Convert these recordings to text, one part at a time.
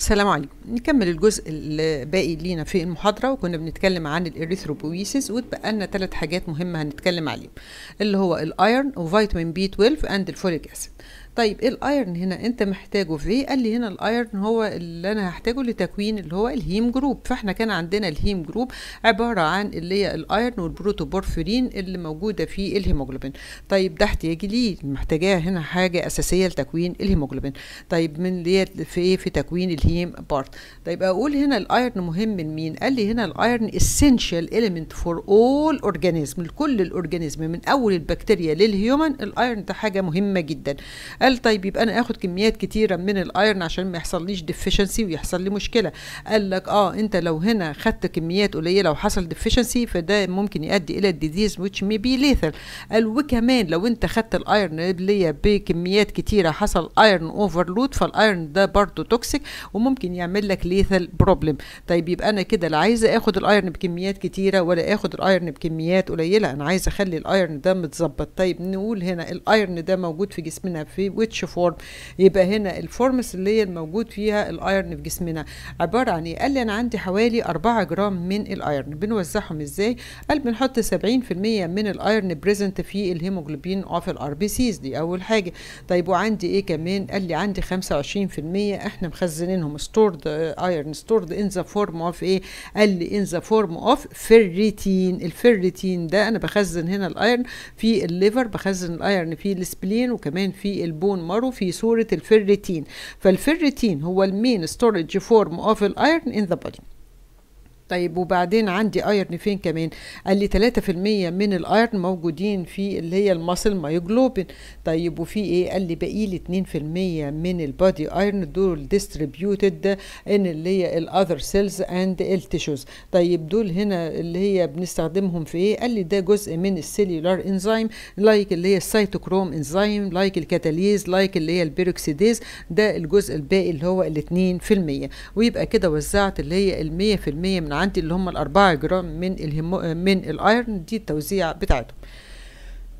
السلام عليكم نكمل الجزء الباقي لينا في المحاضرة وكنا بنتكلم عن الإريثروبويسيس وتبقى لنا ثلاث حاجات مهمة هنتكلم عليهم اللي هو الأيرن وفيتامين بي 12 أند الفوليك أسيد طيب ايه الايرن هنا انت محتاجه في ايه قال لي هنا الايرن هو اللي انا هحتاجه لتكوين اللي هو الهيم جروب فاحنا كان عندنا الهيم جروب عباره عن اللي هي الايرن والبروتوبورفيرين اللي موجوده في الهيموجلوبين طيب ده احتياجي ليه محتاجاه هنا حاجه اساسيه لتكوين الهيموجلوبين طيب من اللي هي في ايه في تكوين الهيم بارت طيب اقول هنا الايرن مهم من مين قال لي هنا الايرن اسينشال اليمنت فور اول اورجانيزم لكل الاورجانيزم من اول البكتيريا للهيومن الايرن ده حاجه مهمه جدا قال طيب يبقى انا اخد كميات كتيره من الايرن عشان ما يحصلنيش ديفيشنسي ويحصل لي مشكله قال لك اه انت لو هنا خدت كميات قليله وحصل ديفيشنسي فده ممكن يؤدي الى الديزيز ويتش مي بي ليثل قال وكمان لو انت خدت الايرن اللي هي بكميات كتيره حصل ايرن اوفرلود فالايرن ده برضه توكسيك وممكن يعمل لك ليثل بروبلم طيب يبقى انا كده لا عايزه اخد الايرن بكميات كتيره ولا اخد الايرن بكميات قليله انا عايزه اخلي الايرن ده متظبط طيب نقول هنا الايرن ده موجود في جسمنا في ويتش فورم يبقى هنا الفورمس اللي هي الموجود فيها الايرن في جسمنا عباره عن ايه قال لي انا عندي حوالي 4 جرام من الايرن بنوزعهم ازاي قال بنحط 70% من الايرن بريزنت في الهيموجلوبين اوف الار بي سيز دي اول حاجه طيب وعندي ايه كمان قال لي عندي 25% احنا مخزنينهم ستورد ايرن ستورد ان ذا فورم اوف ايه قال لي ان ذا فورم اوف فيريتين الفيريتين ده انا بخزن هنا الايرن في الليفر بخزن الايرن في السبلين وكمان في البون البون مارو في صورة الفيريتين فالفيريتين هو المين ستورج فورم اوف الايرن ان ذا بودي طيب وبعدين عندي ايرن فين كمان قال لي 3% من الايرن موجودين في اللي هي المصل مايوجلوبين طيب وفي ايه قال لي باقي لي 2% من البادي ايرن دول ديستريبيوتد ان اللي هي الاذر سيلز اند التيشوز طيب دول هنا اللي هي بنستخدمهم في ايه قال لي ده جزء من السيلولار انزيم لايك اللي هي السيتوكروم انزيم لايك الكاتاليز لايك اللي هي البيروكسيديز ده الجزء الباقي اللي هو ال 2% ويبقى كده وزعت اللي هي ال 100% من عندي اللي هم الأربعة جرام من الهيمو من الأيرن دي التوزيع بتاعتهم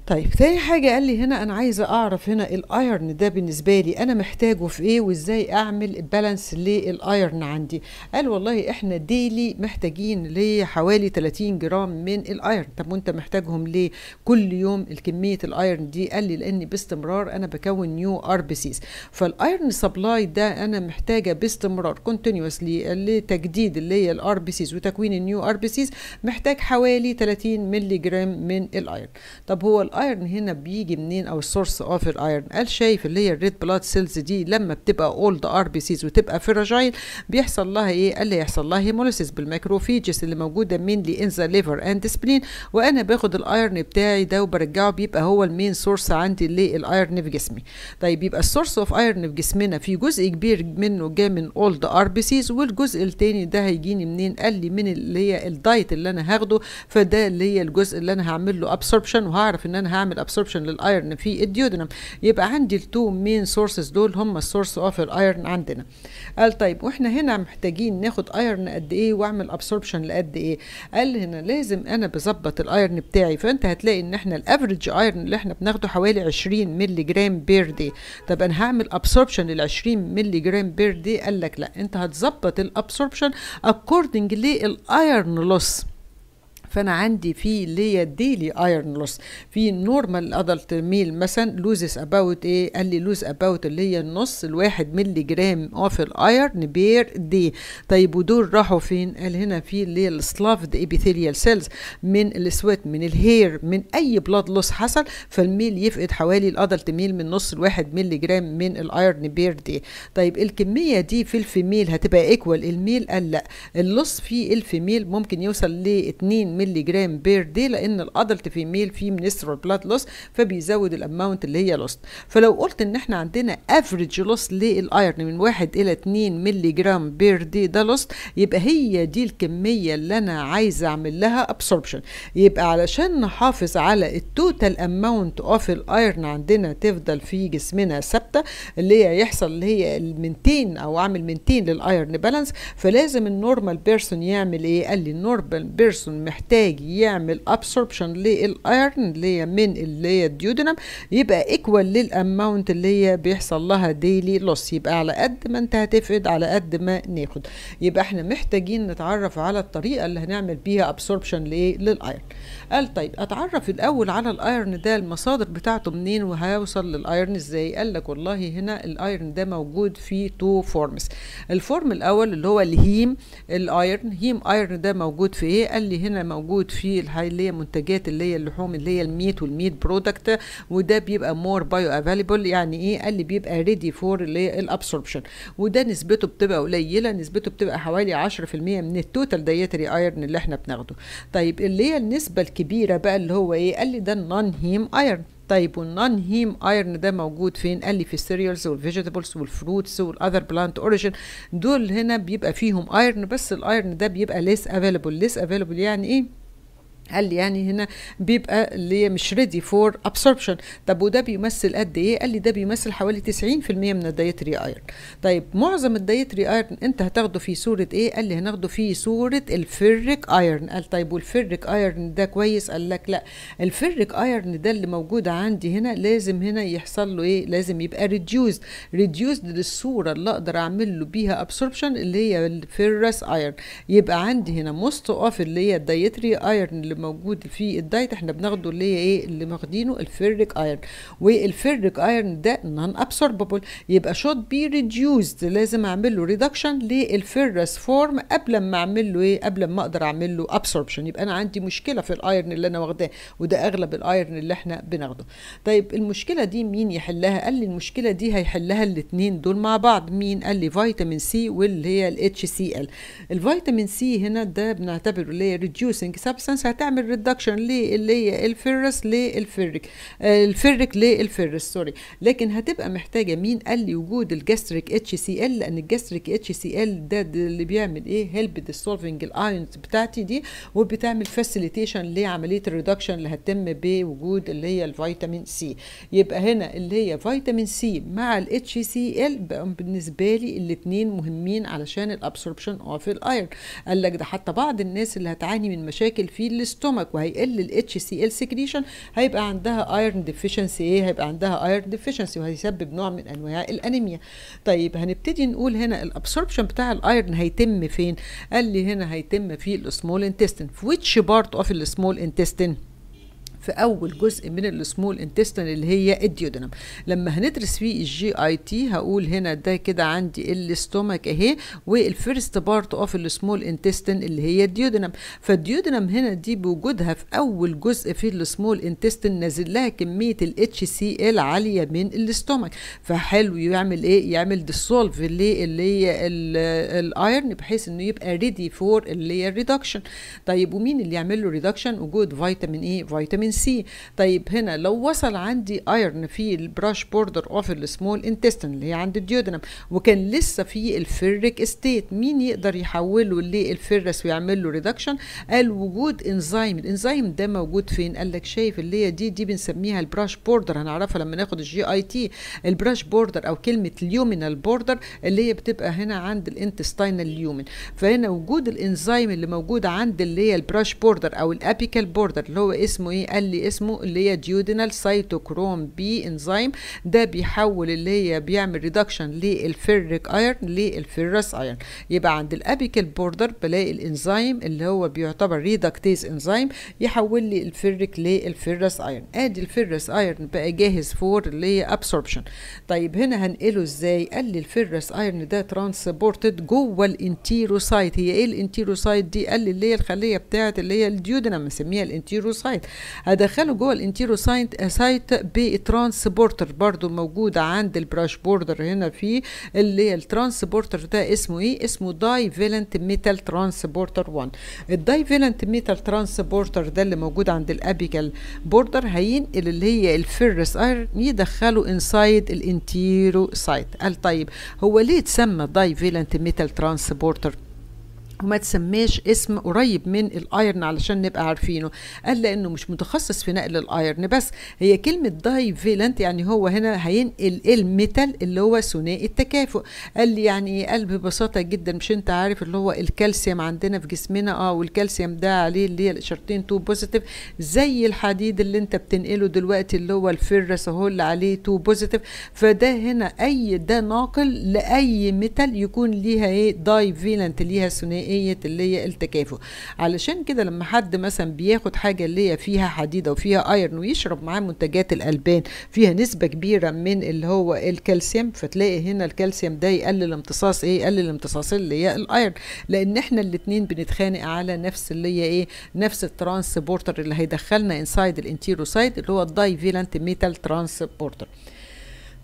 طيب تاني حاجة قال لي هنا أنا عايزة أعرف هنا الأيرن ده بالنسبة لي أنا محتاجه في إيه وإزاي أعمل بالانس للأيرن عندي قال والله إحنا ديلي محتاجين لحوالي 30 جرام من الأيرن طب وأنت محتاجهم ليه كل يوم الكمية الأيرن دي قال لي لأن باستمرار أنا بكون نيو أر بي سيز فالأيرن سبلاي ده أنا محتاجة باستمرار كونتينيوسلي لتجديد اللي هي الأر بي سيز وتكوين النيو أر بي سيز محتاج حوالي 30 مللي جرام من الأيرن طب هو الايرن هنا بيجي منين او السورس اوف الايرن قال شايف اللي هي الريد بلاد سيلز دي لما بتبقى اولد ار بي سيز وتبقى فراجايل بيحصل لها ايه قال لي يحصل لها هيموليسيس بالميكروفيجس اللي موجوده مينلي ان ذا ليفر اند سبلين وانا باخد الايرن بتاعي ده وبرجعه بيبقى هو المين سورس عندي للايرن الايرن في جسمي طيب يبقى السورس اوف ايرن في جسمنا في جزء كبير منه جاي من اولد ار بي سيز والجزء الثاني ده هيجيني منين قال لي من اللي هي الدايت اللي انا هاخده فده اللي هي الجزء اللي انا هعمل له ابسوربشن وهعرف ان انا هعمل ابسوربشن للايرن في الديودنم يبقى عندي التو مين سورسز دول هم السورس اوف الايرن عندنا قال طيب واحنا هنا محتاجين ناخد ايرن قد ايه واعمل ابسوربشن لقد ايه قال هنا لازم انا بظبط الايرن بتاعي فانت هتلاقي ان احنا الافريج ايرن اللي احنا بناخده حوالي 20 مللي جرام بير دي طب انا هعمل ابسوربشن لل 20 مللي جرام بير دي قال لك لا انت هتظبط الابسوربشن اكوردنج للايرن لوس فانا عندي في ليا ديلي ايرن لوس في نورمال ادلت ميل مثلا لوزز اباوت ايه قال لي لوز اباوت اللي هي النص الواحد ملي جرام اوف الايرن بير دي طيب ودول راحوا فين قال هنا في اللي هي السلافد ابيثيليال سيلز من السويت من الهير من اي بلاد لوس حصل فالميل يفقد حوالي الادلت ميل من نص الواحد ملي جرام من الايرن بير دي طيب الكميه دي في الفيميل هتبقى ايكوال الميل قال لا اللص في الفيميل ممكن يوصل ل 2 ملي جرام بير دي لان الادلت فيميل فيه منسترال بلاد لوس فبيزود الاماونت اللي هي لوست فلو قلت ان احنا عندنا افريج لوس للايرن من 1 الى 2 ملي جرام بير دي ده لوست يبقى هي دي الكميه اللي انا عايزه اعمل لها ابسوربشن يبقى علشان نحافظ على التوتال اماونت اوف الايرن عندنا تفضل في جسمنا ثابته اللي هي يحصل اللي هي المنتين او اعمل منتين للايرن بالانس فلازم النورمال بيرسون يعمل ايه قال لي النورمال بيرسون محتاج محتاج يعمل ابسوربشن للايرن اللي هي من اللي هي الديودنم يبقى ايكوال للاماونت اللي هي بيحصل لها ديلي لوس يبقى على قد ما انت هتفقد على قد ما ناخد يبقى احنا محتاجين نتعرف على الطريقه اللي هنعمل بيها ابسوربشن لايه للايرن قال طيب اتعرف الاول على الايرن ده المصادر بتاعته منين وهيوصل للايرن ازاي قال لك والله هنا الايرن ده موجود في تو فورمز الفورم الاول اللي هو الهيم الايرن هيم ايرن ده موجود في ايه قال لي هنا موجود في اللي هي منتجات اللي هي اللحوم اللي هي الميت والميت برودكت وده بيبقى مور بايو افيلبل يعني ايه قال لي بيبقى ريدي فور اللي هي الابسوربشن وده نسبته بتبقى قليله نسبته بتبقى حوالي 10% من التوتال دايتري ايرن اللي احنا بناخده طيب اللي هي النسبه الكبيره بقى اللي هو ايه قال لي ده النون هيم ايرن طيب والنون هيم ايرن ده موجود فين قال لي في السيريالز والفيجيتابلز والفروتس والاذر بلانت اوريجين دول هنا بيبقى فيهم ايرن بس الايرن ده بيبقى ليس افيلبل ليس افيلبل يعني ايه قال لي يعني هنا بيبقى اللي مش ريدي فور ابسوربشن طب وده بيمثل قد ايه قال لي ده بيمثل حوالي 90% من الدايتري ايرن طيب معظم الدايتري ايرن انت هتاخده في صوره ايه قال لي هناخده في صوره الفيريك ايرن قال طيب والفيريك ايرن ده كويس قال لك لا الفيريك ايرن ده اللي موجود عندي هنا لازم هنا يحصل له ايه لازم يبقى ريديوسد ريديوسد للصوره اللي اقدر اعمل له بيها ابسوربشن اللي هي الفيرس ايرن يبقى عندي هنا موست اوف اللي هي الدايتري ايرن اللي موجود في الدايت احنا بناخده اللي هي ايه اللي ماخدينه الفيريك ايرن والفيريك ايرن ده نون ابسورببل يبقى شوت بي ريديوزد لازم اعمل له ريدكشن للفيرس فورم قبل ما اعمل له ايه قبل ما اقدر اعمل له ابسوربشن يبقى انا عندي مشكله في الايرن اللي انا واخداه وده اغلب الايرن اللي احنا بناخده طيب المشكله دي مين يحلها قال لي المشكله دي هيحلها الاثنين دول مع بعض مين قال لي فيتامين سي واللي هي الاتش سي ال الفيتامين سي هنا ده بنعتبره اللي هي ريديوسنج سبستانس هتعمل بتعمل ريدكشن للي هي الفرس للفرك آه، الفرك للفرس سوري لكن هتبقى محتاجه مين قال لي وجود الجاستريك اتش سي ال لان الجاستريك اتش سي ال ده اللي بيعمل ايه هيلب ديسولفنج الايونز بتاعتي دي وبتعمل فاسيليتيشن لعمليه الريدكشن اللي هتتم بوجود اللي هي الفيتامين سي يبقى هنا اللي هي فيتامين سي مع الاتش سي ال بالنسبه لي الاثنين مهمين علشان الابسوربشن اوف الايرون قال لك ده حتى بعض الناس اللي هتعاني من مشاكل في الاستومك وهيقل الاتش سي ال سكريشن هيبقى عندها ايرن ديفيشنسي ايه هيبقى عندها ايرن ديفيشنسي وهيسبب نوع من انواع الانيميا طيب هنبتدي نقول هنا الابسوربشن بتاع الايرن هيتم فين قال لي هنا هيتم في السمول انتستين في ويتش بارت اوف السمول انتستين في اول جزء من السمول انتستين اللي هي الديودنم لما هندرس فيه الجي اي تي هقول هنا ده كده عندي الاستومك اهي والفيرست بارت اوف السمول انتستين اللي هي الديودنم فالديودنم هنا دي بوجودها في اول جزء في السمول انتستين نازل لها كميه الاتش سي ال عاليه من الاستومك فحلو يعمل ايه يعمل ديسولف اللي اللي هي الايرن بحيث انه يبقى ريدي فور اللي هي الريدكشن طيب ومين اللي يعمل له ريدكشن وجود فيتامين ايه فيتامين سي طيب هنا لو وصل عندي ايرن في البراش بوردر اوف السمول انتستين اللي هي عند الديودنم وكان لسه في الفيريك ستيت مين يقدر يحوله للفرس ويعمل له ريدكشن قال وجود انزيم الانزيم ده موجود فين قال لك شايف اللي هي دي دي بنسميها البراش بوردر هنعرفها لما ناخد الجي اي تي البراش بوردر او كلمه اليومينال بوردر اللي هي بتبقى هنا عند الانتستينال اليومن فهنا وجود الانزيم اللي موجود عند اللي هي البراش بوردر او الابيكال بوردر اللي هو اسمه ايه اللي اسمه اللي هي ديودينال سايتوكروم بي انزيم ده بيحول اللي هي بيعمل ريدكشن للفيريك ايرن للفيرس ايرن يبقى عند الابيكال بوردر بلاقي الانزيم اللي هو بيعتبر ريدكتيز انزيم يحول لي الفيريك للفيرس ايرن ادي الفيرس ايرن بقى جاهز فور اللي هي ابسوربشن طيب هنا هنقله ازاي قال لي الفيرس ايرن ده ترانسبورتد جوه الانتيروسايت هي ايه الانتيروسايت دي قال لي اللي هي الخليه بتاعه اللي هي الديودنا بنسميها الانتيروسايت ادخله جوه الانتيرو سايت سايت بترانسبورتر برضو موجود عند البراش بوردر هنا في اللي هي الترانسبورتر ده اسمه ايه اسمه دايفيلنت ميتال ترانسبورتر 1 الدايفيلنت ميتال ترانسبورتر ده اللي موجود عند الابيكال بوردر هينقل اللي هي الفيرس ايرن يدخله انسايد الانتيرو سايت قال طيب هو ليه اتسمى دايفيلنت ميتال ترانسبورتر وما تسماش اسم قريب من الايرن علشان نبقى عارفينه قال لانه مش متخصص في نقل الايرن بس هي كلمه داي فيلنت يعني هو هنا هينقل الميتال اللي هو ثنائي التكافؤ قال لي يعني قال ببساطه جدا مش انت عارف اللي هو الكالسيوم عندنا في جسمنا اه والكالسيوم ده عليه اللي هي الاشارتين تو بوزيتيف زي الحديد اللي انت بتنقله دلوقتي اللي هو الفرس اهو اللي عليه تو بوزيتيف فده هنا اي ده ناقل لاي ميتال يكون ليها ايه داي فيلنت ليها ثنائي ثنائيه اللي هي التكافؤ علشان كده لما حد مثلا بياخد حاجه اللي هي فيها حديد او فيها ايرن ويشرب معاه منتجات الالبان فيها نسبه كبيره من اللي هو الكالسيوم فتلاقي هنا الكالسيوم ده يقلل امتصاص ايه يقلل امتصاص اللي هي الايرن لان احنا الاثنين بنتخانق على نفس اللي هي ايه نفس الترانسبورتر اللي هيدخلنا انسايد الانتيروسايد اللي هو الدايفيلانت ميتال ترانسبورتر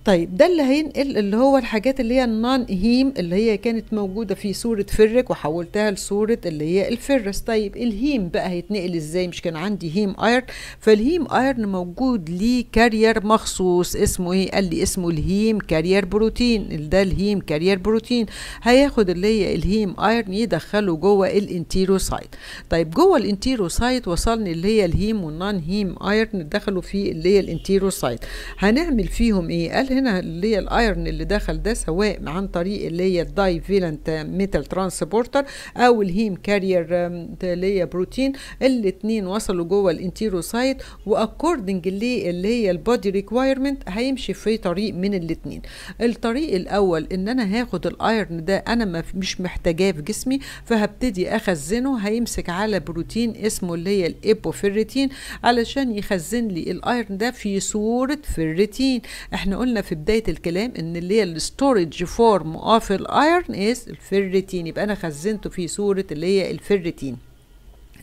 طيب ده اللي هينقل اللي هو الحاجات اللي هي النان هيم اللي هي كانت موجودة في صورة فرك وحولتها لصورة اللي هي الفرس طيب الهيم بقى هيتنقل ازاي مش كان عندي هيم ايرن فالهيم ايرن موجود ليه كارير مخصوص اسمه ايه قال لي اسمه الهيم كارير بروتين ده الهيم كارير بروتين هياخد اللي هي الهيم ايرن يدخله جوه الانتيروسايت طيب جوه الانتيروسايت وصلني اللي هي الهيم والنان هيم ايرن دخلوا في اللي هي الانتيروسايت هنعمل فيهم ايه قال هنا اللي هي الايرن اللي دخل ده سواء عن طريق اللي هي الداي فيلنت ميتال ترانسبورتر او الهيم كارير اللي هي بروتين الاثنين وصلوا جوه الانتيروسايت واكوردنج اللي اللي هي البودي ريكوايرمنت هيمشي في طريق من الاثنين الطريق الاول ان انا هاخد الايرن ده انا مش محتاجاه في جسمي فهبتدي اخزنه هيمسك على بروتين اسمه اللي هي الايبوفيريتين علشان يخزن لي الايرن ده في صوره فيريتين احنا قلنا في بدايه الكلام ان اللي هي الستورج فورم اوف الايرن از الفيرتين يبقى انا خزنته في صوره اللي هي الفيرتين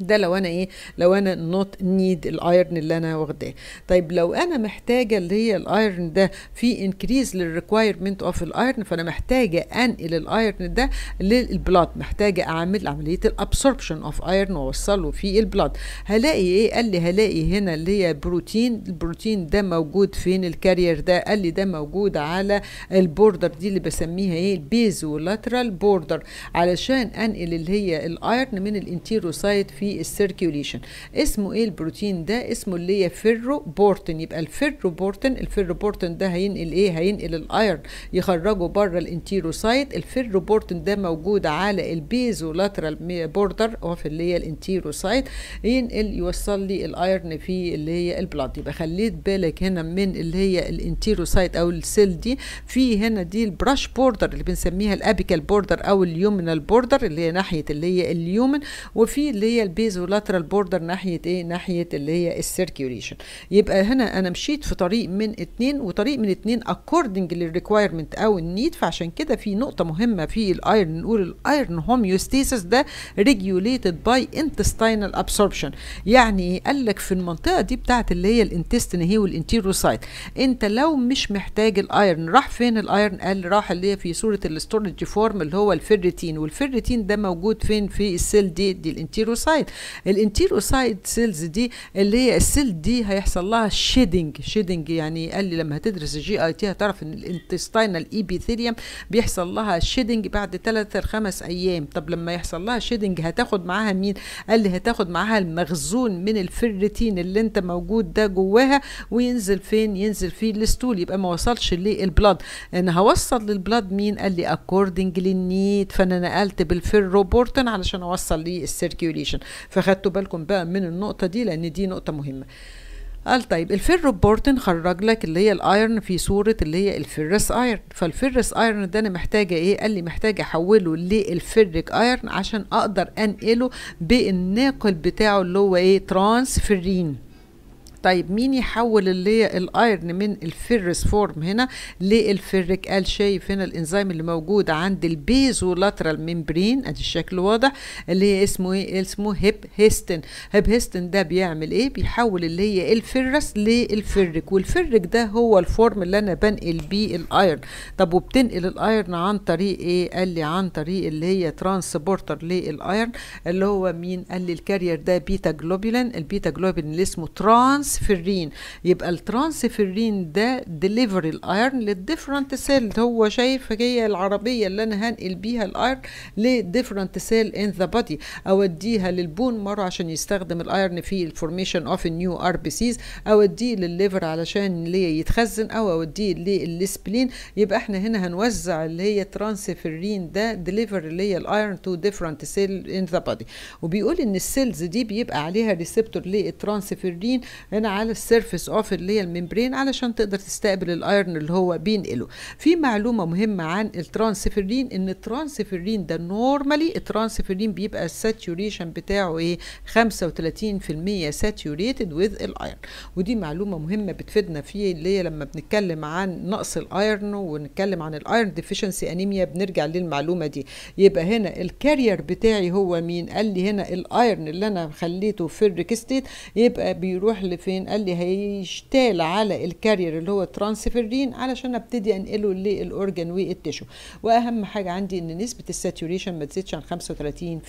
ده لو انا ايه لو انا نوت نيد الايرن اللي انا واخداه طيب لو انا محتاجه اللي هي الايرن ده في انكريز للريكوايرمنت اوف الايرن فانا محتاجه انقل الايرن ده للبلاد محتاجه اعمل عمليه الابسوربشن اوف ايرن واوصله في البلاد هلاقي ايه قال لي هلاقي هنا اللي هي بروتين البروتين ده موجود فين الكارير ده قال لي ده موجود على البوردر دي اللي بسميها ايه البيزو لاترال بوردر علشان انقل اللي هي الايرن من الانتيرو سايد في للسيركيوليشن اسمه ايه البروتين ده اسمه اللي هي فيرو بورتن يبقى الفيرو بورتن الفيرو بورتن ده هينقل ايه هينقل الايرن يخرجه بره الانتيروسايت الفيرو بورتن ده موجود على البيزو لاترال بوردر في اللي هي الانتيروسايت ينقل يوصل لي الايرن في اللي هي البلاد يبقى خليت بالك هنا من اللي هي الانتيروسايت او السيل دي في هنا دي البراش بوردر اللي بنسميها الابيكال بوردر او اليومنال بوردر اللي هي ناحيه اللي هي اليومن وفي اللي هي البيزو لاترال بوردر ناحيه ايه ناحيه اللي هي السيركيوليشن يبقى هنا انا مشيت في طريق من اتنين وطريق من اتنين اكوردنج للريكوايرمنت او النيد فعشان كده في نقطه مهمه في الايرن نقول الايرن هوميوستيسيس ده ريجوليتد باي انتستينال ابسوربشن يعني قال لك في المنطقه دي بتاعت اللي هي الانتستين هي والانتيروسايت انت لو مش محتاج الايرن راح فين الايرن قال راح اللي هي في صوره الاستورج فورم اللي هو الفيرتين والفيرتين ده موجود فين في السيل دي دي الانتيروسايت الانتيروسايد سايد سيلز دي اللي هي السيل دي هيحصل لها شيدنج شيدنج يعني قال لي لما هتدرس الجي اي تي هتعرف ان الانتستاينال ايبيثيليوم بيحصل لها شيدنج بعد 3 ل 5 ايام طب لما يحصل لها شيدنج هتاخد معاها مين قال لي هتاخد معاها المخزون من الفريتين اللي انت موجود ده جواها وينزل فين ينزل في الستول يبقى ما وصلش للبلاد انا هوصل للبلاد مين قال لي اكوردنج للنيد فانا نقلت بالفيروبورتن علشان اوصل للسيركيوليشن فخدتوا بالكم بقى من النقطه دي لان دي نقطه مهمه قال طيب الفير بورتن خرج لك اللي هي الايرن في صوره اللي هي الفيرس ايرن فالفيرس ايرن ده انا محتاجه ايه قال لي محتاجه احوله للفيريك ايرن عشان اقدر انقله بالناقل بتاعه اللي هو ايه ترانسفيرين طيب مين يحول اللي هي الايرن من الفيرس فورم هنا للفيريك قال شايف هنا الانزيم اللي موجود عند البيزولاترال ميمبرين ادي الشكل واضح اللي هي اسمه ايه اسمه هيب هيستن هيب هيستن ده بيعمل ايه بيحول اللي هي الفيرس للفيريك والفيريك ده هو الفورم اللي انا بنقل بيه الايرن طب وبتنقل الايرن عن طريق ايه قال لي عن طريق اللي هي ترانسبورتر للايرن اللي هو مين قال لي الكارير ده بيتا جلوبولين البيتا جلوبولين اللي اسمه ترانس ترانسفيرين يبقى الترانسفيرين ده ديليفري الايرن للديفرنت سيل هو شايف هي العربيه اللي انا هنقل بيها الايرن لديفرنت سيل ان ذا بودي اوديها للبون مارو عشان يستخدم الايرن في الفورميشن اوف نيو ار بي سيز اوديه للليفر علشان ليه يتخزن او اوديه للسبلين يبقى احنا هنا هنوزع اللي هي ترانسفيرين ده ديليفري اللي هي الايرن تو ديفرنت سيل ان ذا بودي وبيقول ان السيلز دي بيبقى عليها ريسبتور للترانسفيرين هنا على السيرفيس اوف اللي هي الممبرين علشان تقدر تستقبل الايرن اللي هو بينقله في معلومه مهمه عن الترانسفيرين ان الترانسفيرين ده نورمالي الترانسفيرين بيبقى الساتوريشن بتاعه ايه 35% ساتوريتد وذ الايرن ودي معلومه مهمه بتفيدنا في اللي هي لما بنتكلم عن نقص الايرن ونتكلم عن الايرن ديفيشنسي انيميا بنرجع للمعلومه دي يبقى هنا الكارير بتاعي هو مين قال لي هنا الايرن اللي انا خليته في الريكستيت يبقى بيروح لفين فين قال لي هيشتال على الكارير اللي هو الترانسفيرين علشان ابتدي انقله للاورجن والتشو واهم حاجه عندي ان نسبه الساتوريشن ما تزيدش عن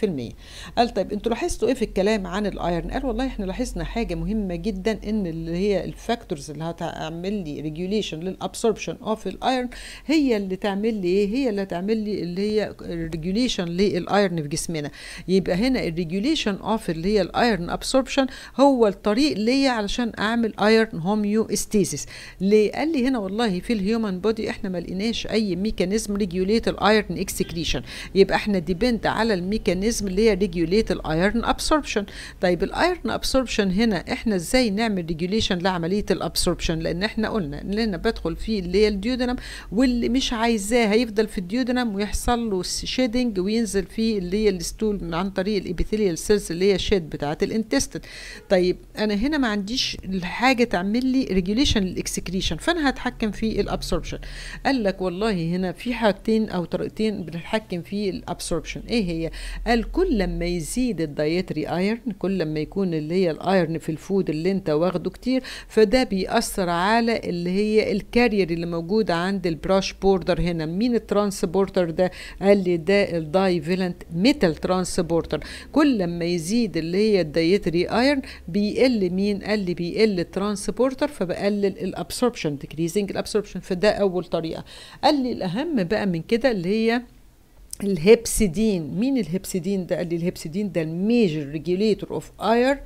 35% قال طيب انتوا لاحظتوا ايه في الكلام عن الايرن قال والله احنا لاحظنا حاجه مهمه جدا ان اللي هي الفاكتورز اللي هتعمل لي ريجوليشن للابسوربشن اوف الايرن هي اللي تعمل لي ايه هي اللي هتعمل لي اللي هي ريجوليشن للايرن في جسمنا يبقى هنا الريجوليشن اوف اللي هي الايرن ابسوربشن هو الطريق ليا علشان علشان اعمل ايرن هوميو استيزيس ليه قال لي هنا والله في الهيومن بودي احنا ما لقيناش اي ميكانيزم ريجوليت الايرن اكسكريشن يبقى احنا ديبند على الميكانيزم اللي هي ريجوليت الايرن ابسوربشن طيب الايرن ابسوربشن هنا احنا ازاي نعمل ريجوليشن لعمليه الابسوربشن لان احنا قلنا ان انا بدخل فيه اللي هي الديودنم واللي مش عايزاه هيفضل في الديودنم ويحصل له شيدنج وينزل فيه اللي هي الستول عن طريق الابيثيليال سيلز اللي هي الشيد بتاعه الانتستين طيب انا هنا ما عنديش فيش حاجه تعمل لي ريجوليشن للاكسكريشن فانا هتحكم في الابسوربشن قال لك والله هنا في حاجتين او طريقتين بنتحكم في الابسوربشن ايه هي قال كل لما يزيد الدايتري ايرن كل لما يكون اللي هي الايرن في الفود اللي انت واخده كتير فده بيأثر على اللي هي الكارير اللي موجوده عند البراش بوردر هنا مين الترانسبورتر ده قال لي ده الداي فيلنت ميتال ترانسبورتر كل لما يزيد اللي هي الدايتري ايرن بيقل مين قال لي عندي بيقل الترانسبورتر فبقلل الابسوربشن ديكريزنج الابسوربشن فده اول طريقه قال لي الاهم بقى من كده اللي هي الهيبسيدين مين الهيبسيدين ده قال لي الهيبسيدين ده الميجر ريجوليتور اوف اير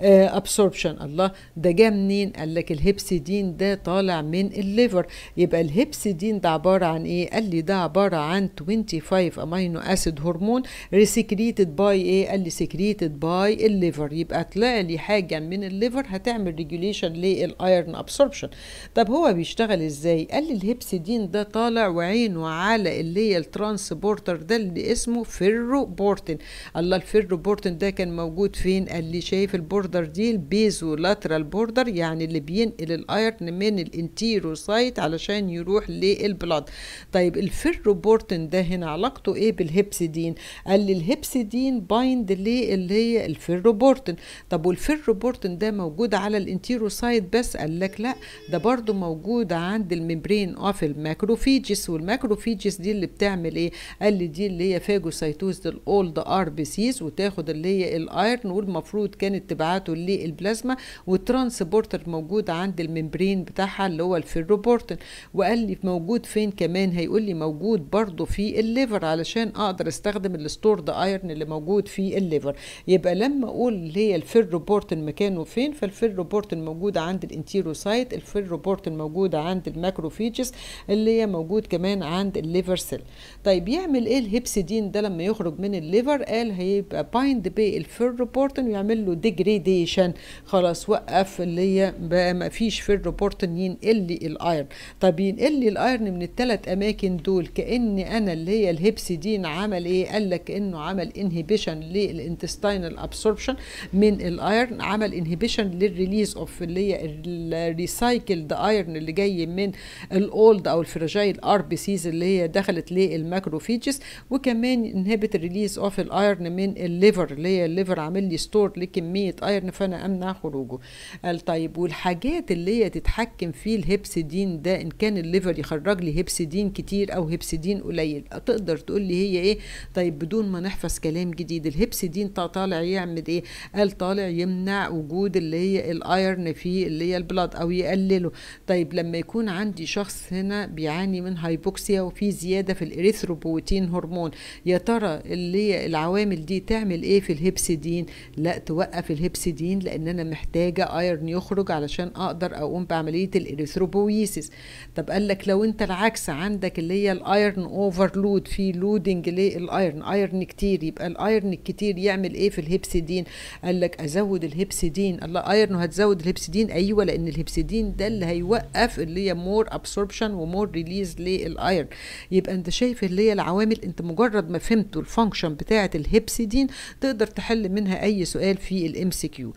ابسوربشن الله ده جه منين قال لك الهيبسيدين ده طالع من الليفر يبقى الهيبسيدين ده عباره عن ايه قال لي ده عباره عن 25 امينو اسيد هرمون ريسكريتد باي ايه قال لي سكريتد باي الليفر يبقى طلع لي حاجه من الليفر هتعمل ريجوليشن للايرن ابسوربشن طب هو بيشتغل ازاي قال لي الهيبسيدين ده طالع وعينه على اللي هي الترانسبورتر ده اللي اسمه فيرو بورتن الله الفيرو بورتن ده كان موجود فين قال لي شايف البوردر دي البيزو لاترال بوردر يعني اللي بينقل الايرن من الانتيرو سايت علشان يروح للبلاد طيب الفيرو بورتن ده هنا علاقته ايه بالهيبسيدين قال لي الهيبسيدين بايند ليه اللي هي الفيرو بورتن طب والفيرو بورتن ده موجود على الانتيرو سايت بس قال لك لا ده برضو موجود عند الممبرين اوف الماكروفيجس والماكروفيجس دي اللي بتعمل ايه قال لي دي اللي هي فاجوسايتوز الاولد ار بي سيز وتاخد اللي هي الايرن والمفروض كانت تبعته للبلازما والترانسبورتر موجود عند الممبرين بتاعها اللي هو الفيروبورتن وقال لي موجود فين كمان هيقول لي موجود برضو في الليفر علشان اقدر استخدم الستورد ايرن اللي موجود في الليفر يبقى لما اقول اللي هي الفيروبورتن مكانه فين فالفيروبورتن موجود عند الانتيروسايت الفيروبورتن موجود عند الماكروفيجس اللي هي موجود كمان عند الليفر سيل طيب يعمل ايه ايه الهيبسيدين ده لما يخرج من الليفر قال هيبقى بايند بالفيربورتين ويعمل له ديجريديشن خلاص وقف اللي هي بقى ما فيش فيربورتين ينقل لي الايرن طب ينقل لي الايرن من الثلاث اماكن دول كان انا اللي هي الهيبسيدين عمل ايه قال لك انه عمل انهبيشن للانتستينال ابسوربشن من الايرن عمل انهبيشن للريليز اوف اللي هي الريسايكلد ايرن اللي جاي من الاولد او الفراجايل ار بي سيز اللي هي دخلت للماكروفيتشز وكمان انهبت الريليز اوف الايرن من الليفر اللي هي الليفر عامل لي ستور لكميه ايرن فانا امنع خروجه قال طيب والحاجات اللي هي تتحكم في الهبسيدين ده ان كان الليفر يخرج لي هبسيدين كتير او هبسيدين قليل تقدر تقول لي هي ايه طيب بدون ما نحفظ كلام جديد الهبسيدين طالع يعمل ايه قال طالع يمنع وجود اللي هي الايرن في اللي هي البلاد او يقلله طيب لما يكون عندي شخص هنا بيعاني من هايبوكسيا وفي زياده في الاريثروبوتين هرمون يا ترى اللي العوامل دي تعمل ايه في الهبسيدين لا توقف الهبسيدين لان انا محتاجه ايرن يخرج علشان اقدر اقوم بعمليه الاريثروبويسيس طب قال لك لو انت العكس عندك اللي هي الايرن اوفرلود في لودنج للايرن ايرن كتير يبقى الايرن الكتير يعمل ايه في الهبسيدين قال لك ازود الهبسيدين الله ايرن هتزود الهبسيدين ايوه لان الهبسيدين ده اللي هيوقف اللي هي مور ابسوربشن ومور ريليز للايرن يبقى انت شايف اللي هي العوامل انت مجرد ما فهمتوا الفانكشن بتاعه الهيبسيدين تقدر تحل منها اي سؤال في الام سي كيو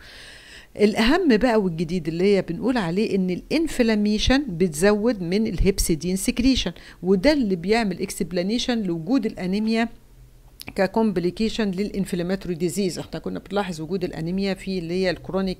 الاهم بقى والجديد اللي هي بنقول عليه ان الانفلاميشن بتزود من الهيبسيدين سكريشن وده اللي بيعمل اكسبلانيشن لوجود الانيميا ككومبليكيشن للانفلاماتوري ديزيز احنا كنا بنلاحظ وجود الانيميا في اللي هي الكرونيك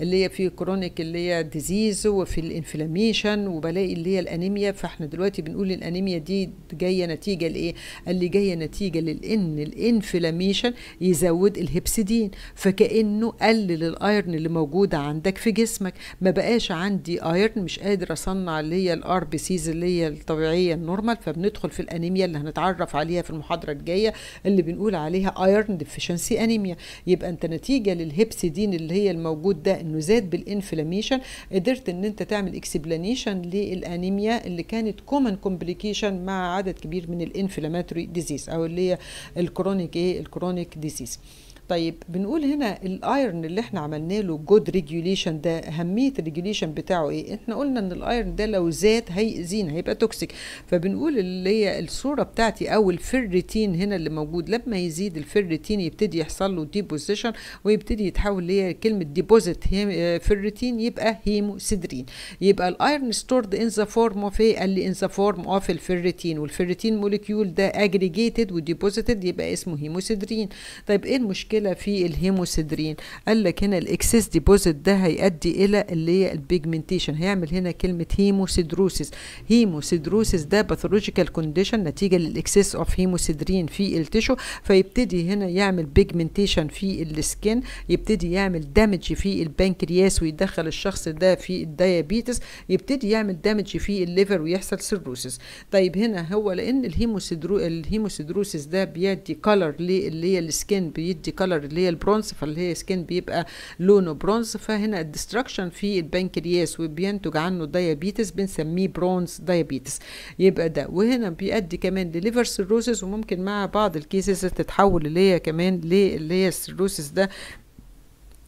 اللي هي في كرونيك اللي هي ديزيز وفي الانفلاميشن وبلاقي اللي هي الانيميا فاحنا دلوقتي بنقول الانيميا دي جايه نتيجه لايه اللي جايه نتيجه لان الانفلاميشن يزود الهبسيدين فكانه قلل الايرن اللي موجوده عندك في جسمك ما بقاش عندي ايرن مش قادر اصنع اللي هي الار بي سيز اللي هي الطبيعيه النورمال فبندخل في الانيميا اللي هنتعرف عليها في المحاضره الجايه اللي بنقول عليها ايرن ديفيشنسي انيميا يبقى انت نتيجه للهيبسيدين اللي هي الموجود ده انه زاد بالانفلاميشن قدرت ان انت تعمل اكسبلانيشن للانيميا اللي كانت كومن كومبليكيشن مع عدد كبير من الانفلاماتوري ديزيز او اللي هي الكرونيك ايه الكرونيك ديزيز طيب بنقول هنا الايرن اللي احنا عملنا له جود ريجوليشن ده اهميه الريجوليشن بتاعه ايه احنا قلنا ان الايرن ده لو زاد هيأذينا هيبقى توكسيك فبنقول اللي هي الصوره بتاعتي او الفيرتين هنا اللي موجود لما يزيد الفيرتين يبتدي يحصل له ديبوزيشن ويبتدي يتحول هي كلمه ديبوزيت آه، فيرتين يبقى هيموسيدرين يبقى الايرن ستورد ان ذا فورم اوف ايه قال لي ان ذا فورم اوف الفيرتين والفيرتين موليكيول ده اجريجيتد وديبوزيتد يبقى اسمه هيموسيدرين طيب ايه المشكله مشكله في الهيموسيدرين قال لك هنا الاكسس ديبوزيت ده هيؤدي الى اللي هي البيجمنتيشن هيعمل هنا كلمه هيموسيدروسيس هيموسيدروسيس ده باثولوجيكال كونديشن نتيجه للاكسس اوف هيموسيدرين في التشو فيبتدي هنا يعمل بيجمنتيشن في السكن يبتدي يعمل دامج في البنكرياس ويدخل الشخص ده في الديابيتس يبتدي يعمل دامج في الليفر ويحصل سيروسيس طيب هنا هو لان الهيموسيدرو الهيموسيدروسيس ده بيدي كلر اللي هي السكن بيدي كلر اللي هي البرونز فاللي هي سكين بيبقى لونه برونز فهنا الدستركشن في البنكرياس وبينتج عنه دايابيتس بنسميه برونز ديابيتس يبقى ده وهنا بيؤدي كمان لليفر سيروسس وممكن مع بعض الكيسز تتحول اللي هي كمان للي هي السيروسس ده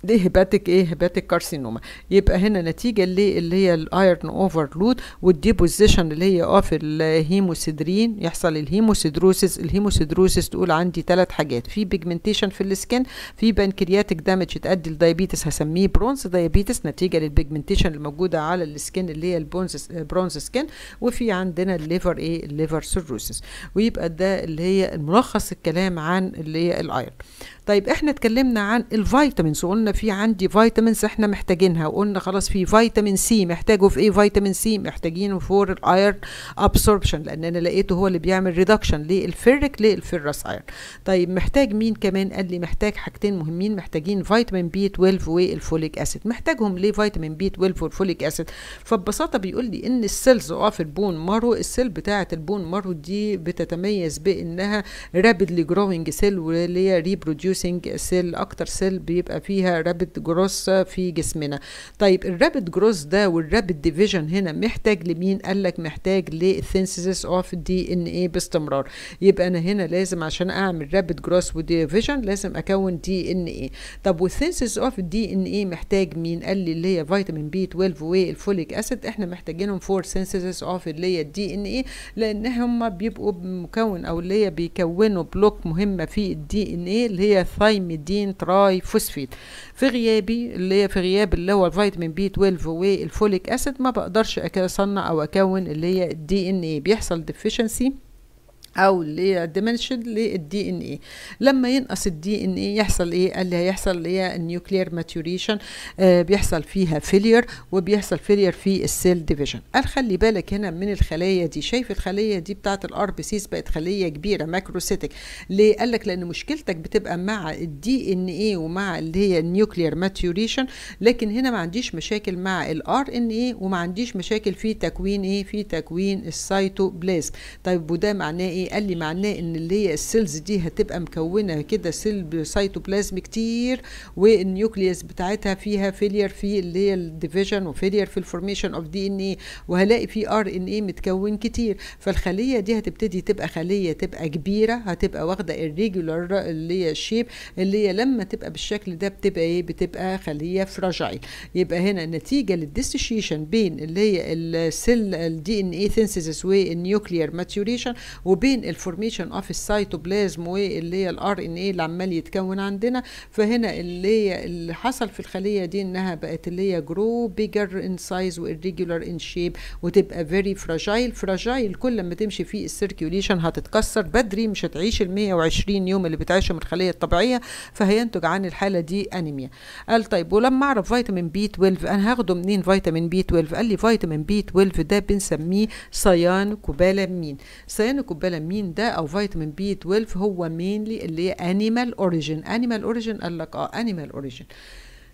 دي هيباتيك ايه هيباتيك كارسينوما يبقى هنا نتيجه اللي اللي هي الايرن اوفرلود والديبوزيشن اللي هي اوف آه الهيموسيدرين يحصل الهيموسيدروسيس الهيموسيدروسيس تقول عندي ثلاث حاجات في بيجمنتيشن في السكن في بنكرياتيك دامج تؤدي لدايابيتس هسميه برونز دايابيتس نتيجه للبيجمنتيشن الموجوده على السكن اللي هي البونز برونز سكن وفي عندنا الليفر ايه الليفر سيروسيس ويبقى ده اللي هي ملخص الكلام عن اللي هي الايرن طيب احنا اتكلمنا عن الفيتامينز وقلنا في عندي فيتامينز احنا محتاجينها وقلنا خلاص في فيتامين سي محتاجه في ايه فيتامين سي محتاجينه فور الايرن ابسوربشن لان انا لقيته هو اللي بيعمل ريدكشن للفيرك للفيرس ايرن طيب محتاج مين كمان قال لي محتاج حاجتين مهمين محتاجين فيتامين بي 12 والفوليك اسيد محتاجهم ليه فيتامين بي 12 والفوليك اسيد فببساطه بيقول لي ان السيلز اوف البون مارو السيل بتاعه البون مارو دي بتتميز بانها رابيدلي جروينج سيل واللي هي ريبروديوس producing سيل اكتر سيل بيبقى فيها رابد جروس في جسمنا طيب الرابد جروس ده والرابد ديفيجن هنا محتاج لمين قال لك محتاج للسينثيسيس اوف دي ان ايه باستمرار يبقى انا هنا لازم عشان اعمل رابد جروس وديفيجن لازم اكون دي ان ايه طب والسينثيسيس اوف دي ان ايه محتاج مين قال لي اللي هي فيتامين بي 12 والفوليك اسيد احنا محتاجينهم فور سينثيسيس اوف اللي هي الدي ان ايه لان هم بيبقوا مكون او اللي هي بيكونوا بلوك مهمه في الدي ان ايه اللي هي ثايميدين تراي فوسفيت في غيابي اللي في غياب اللي هو الفيتامين بي 12 والفوليك اسيد ما بقدرش اصنع او اكون اللي هي الدي ان اي بيحصل ديفيشنسي او ديمنشن للدي ان اي لما ينقص الدي ان اي يحصل ايه قال لي هيحصل هي النيوكليير ماتوريشن بيحصل فيها فيلير وبيحصل فيلير في السيل ديفيجن قال خلي بالك هنا من الخلايا دي شايف الخليه دي بتاعه الار بي سيز بقت خليه كبيره ماكروسيتك ليه قال لك لان مشكلتك بتبقى مع الدي ان اي ومع اللي هي النيوكليير ماتوريشن لكن هنا ما عنديش مشاكل مع الار ان اي وما عنديش مشاكل في تكوين ايه في تكوين السيتوبلازم طيب وده معناه ايه قال لي معناه ان اللي هي السيلز دي هتبقى مكونه كده سيل سيتوبلازم كتير والنيوكليس بتاعتها فيها فيلير في اللي هي الديفيجن وفيلير في الفورميشن اوف دي ان اي وهلاقي في ار ان اي متكون كتير فالخليه دي هتبتدي تبقى خليه تبقى كبيره هتبقى واخده الريجولار اللي هي الشيب اللي هي لما تبقى بالشكل ده بتبقى ايه بتبقى خليه فراجايل يبقى هنا نتيجه للديسوشيشن بين اللي هي السيل الدي ان اي سينثيسيس والنيوكليير ماتيوريشن وبين بين الفورميشن اوف السيتوبلازم واللي هي الار ان ايه اللي عمال يتكون عندنا فهنا اللي هي اللي حصل في الخليه دي انها بقت اللي هي جرو بيجر ان سايز واريجولار ان شيب وتبقى فيري فراجايل فراجايل كل ما تمشي في السيركيوليشن هتتكسر بدري مش هتعيش ال 120 يوم اللي بتعيشهم الخليه الطبيعيه فهينتج عن الحاله دي انيميا قال طيب ولما اعرف فيتامين بي 12 انا هاخده منين فيتامين بي 12 قال لي فيتامين بي 12 ده بنسميه سيان كوبالامين سيان كوبالامين فيتامين ده او فيتامين بي 12 هو مينلي اللي هي انيمال اوريجين انيمال اوريجين قال لك اه انيمال اوريجين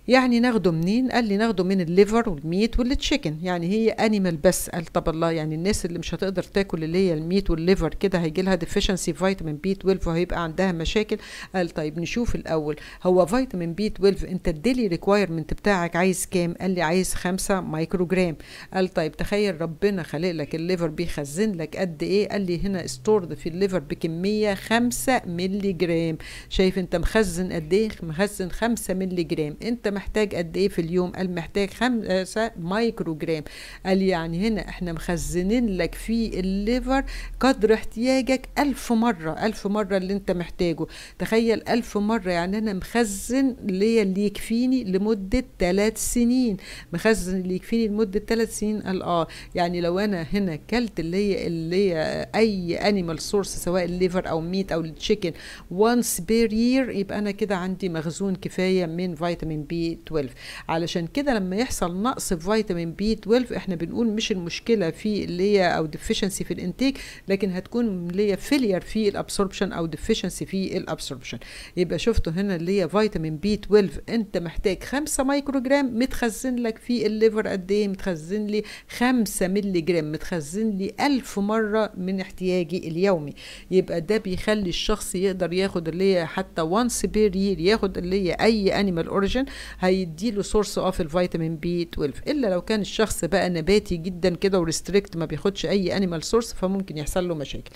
يعني ناخده منين قال لي ناخده من الليفر والميت والتشيكن يعني هي انيمال بس قال طب الله يعني الناس اللي مش هتقدر تاكل اللي هي الميت والليفر كده هيجي لها ديفيشنسي فيتامين بي 12 وهيبقى عندها مشاكل قال طيب نشوف الاول هو فيتامين بي 12 انت الديلي ريكوايرمنت بتاعك عايز كام قال لي عايز 5 مايكرو جرام قال طيب تخيل ربنا خالق لك الليفر بيخزن لك قد ايه قال لي هنا ستورد في الليفر بكميه 5 مللي جرام شايف انت مخزن قد ايه مخزن 5 مللي جرام انت محتاج قد ايه في اليوم قال محتاج خمسة مايكرو جرام قال يعني هنا احنا مخزنين لك في الليفر قدر احتياجك ألف مرة ألف مرة اللي انت محتاجه تخيل ألف مرة يعني انا مخزن ليا اللي يكفيني لمدة ثلاث سنين مخزن اللي يكفيني لمدة ثلاث سنين قال اه يعني لو انا هنا كلت اللي هي اللي هي اي انيمال سورس سواء الليفر او ميت او التشيكن وانس بير يير يبقى انا كده عندي مخزون كفايه من فيتامين بي 12 علشان كده لما يحصل نقص في فيتامين بي 12 احنا بنقول مش المشكله في اللي هي او ديفيشنسي في الانتيك لكن هتكون اللي هي فيلير في الابسوربشن او ديفيشنسي في الابسوربشن يبقى شفتوا هنا اللي هي فيتامين بي 12 انت محتاج 5 مايكروجرام متخزن لك في الليفر قد ايه متخزن لي 5 مللي جرام متخزن لي 1000 مره من احتياجي اليومي يبقى ده بيخلي الشخص يقدر ياخد اللي هي حتى وانس بير يير ياخد اللي هي اي انيمال اوريجن هيدي له سورس اوف الفيتامين بي 12 الا لو كان الشخص بقى نباتي جدا كده وريستريكت ما بياخدش اي انيمال سورس فممكن يحصل له مشاكل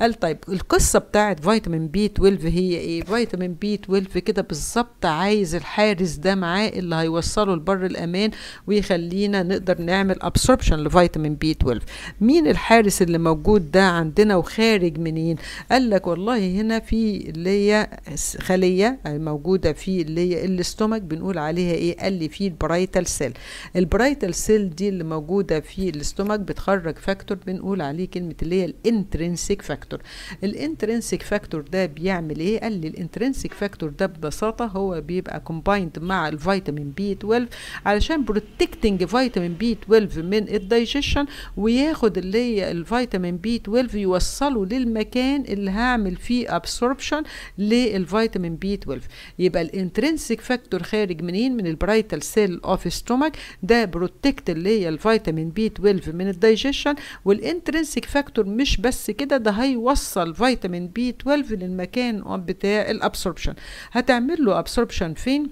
قال طيب القصه بتاعت فيتامين بي 12 هي ايه فيتامين بي 12 كده بالظبط عايز الحارس ده معاه اللي هيوصله لبر الامان ويخلينا نقدر نعمل ابسوربشن لفيتامين بي 12 مين الحارس اللي موجود ده عندنا وخارج منين قال لك والله هنا في اللي هي خليه موجوده في اللي هي الاستومك بنقول بنقول عليها ايه قال لي في البرايتال سيل البرايتال سيل دي اللي موجوده في الاستومك بتخرج فاكتور بنقول عليه كلمه اللي هي الانترنسيك فاكتور الانترنسيك فاكتور ده بيعمل ايه قال لي الانترنسيك فاكتور ده ببساطه هو بيبقى كومبايند مع الفيتامين بي 12 علشان بروتكتنج فيتامين بي 12 من الدايجيشن وياخد اللي هي الفيتامين بي 12 يوصله للمكان اللي هعمل فيه ابسوربشن للفيتامين بي 12 يبقى الانترنسيك فاكتور خارج منين من البرايتال سيل اوف ستومك ده بروتكت اللي هي الفيتامين بي 12 من الدايجيشن والانترنسيك فاكتور مش بس كده ده هيوصل فيتامين بي 12 للمكان بتاع الابسوربشن هتعمل له ابسوربشن فين